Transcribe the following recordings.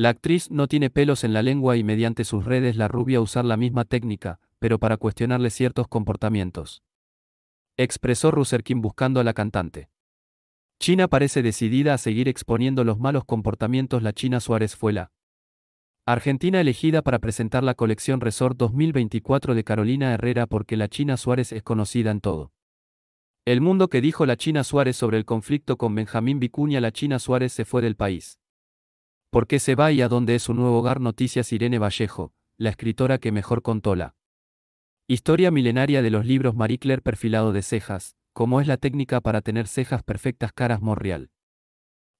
La actriz no tiene pelos en la lengua y mediante sus redes la rubia usar la misma técnica, pero para cuestionarle ciertos comportamientos. Expresó Ruserkin buscando a la cantante. China parece decidida a seguir exponiendo los malos comportamientos. La China Suárez fue la Argentina elegida para presentar la colección Resort 2024 de Carolina Herrera porque la China Suárez es conocida en todo. El mundo que dijo la China Suárez sobre el conflicto con Benjamín Vicuña, la China Suárez se fue del país. ¿Por qué se va y a dónde es su nuevo hogar? Noticias Irene Vallejo, la escritora que mejor contó la historia milenaria de los libros Marie Claire perfilado de cejas, cómo es la técnica para tener cejas perfectas caras Morreal.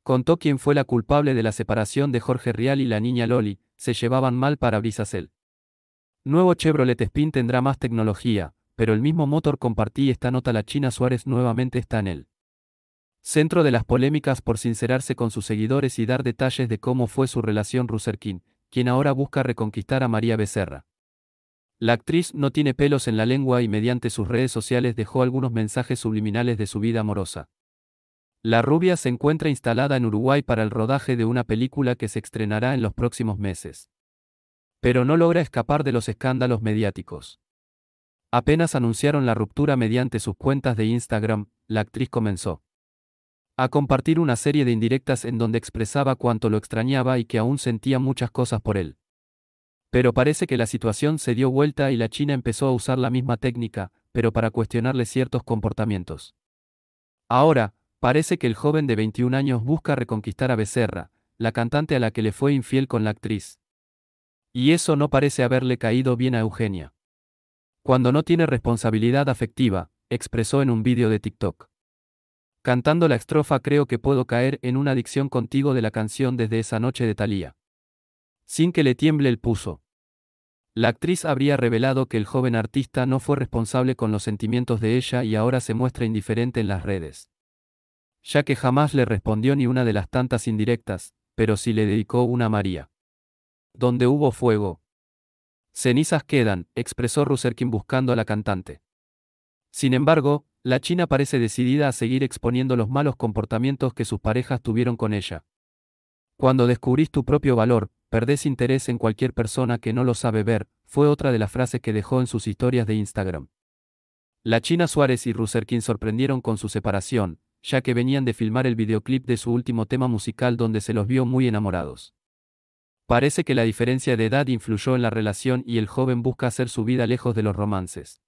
Contó quién fue la culpable de la separación de Jorge Rial y la niña Loli, se llevaban mal para Brisasel. Nuevo Chevrolet Spin tendrá más tecnología, pero el mismo motor compartí esta nota la China Suárez nuevamente está en él. Centro de las polémicas por sincerarse con sus seguidores y dar detalles de cómo fue su relación Ruserkin, quien ahora busca reconquistar a María Becerra. La actriz no tiene pelos en la lengua y mediante sus redes sociales dejó algunos mensajes subliminales de su vida amorosa. La rubia se encuentra instalada en Uruguay para el rodaje de una película que se estrenará en los próximos meses. Pero no logra escapar de los escándalos mediáticos. Apenas anunciaron la ruptura mediante sus cuentas de Instagram, la actriz comenzó a compartir una serie de indirectas en donde expresaba cuánto lo extrañaba y que aún sentía muchas cosas por él. Pero parece que la situación se dio vuelta y la China empezó a usar la misma técnica, pero para cuestionarle ciertos comportamientos. Ahora, parece que el joven de 21 años busca reconquistar a Becerra, la cantante a la que le fue infiel con la actriz. Y eso no parece haberle caído bien a Eugenia. Cuando no tiene responsabilidad afectiva, expresó en un vídeo de TikTok. Cantando la estrofa creo que puedo caer en una adicción contigo de la canción desde esa noche de Talía. Sin que le tiemble el puso. La actriz habría revelado que el joven artista no fue responsable con los sentimientos de ella y ahora se muestra indiferente en las redes. Ya que jamás le respondió ni una de las tantas indirectas, pero sí le dedicó una a María. Donde hubo fuego. Cenizas quedan, expresó Ruserkin buscando a la cantante. Sin embargo, la China parece decidida a seguir exponiendo los malos comportamientos que sus parejas tuvieron con ella. Cuando descubrís tu propio valor, perdés interés en cualquier persona que no lo sabe ver, fue otra de las frases que dejó en sus historias de Instagram. La China Suárez y Ruserkin sorprendieron con su separación, ya que venían de filmar el videoclip de su último tema musical donde se los vio muy enamorados. Parece que la diferencia de edad influyó en la relación y el joven busca hacer su vida lejos de los romances.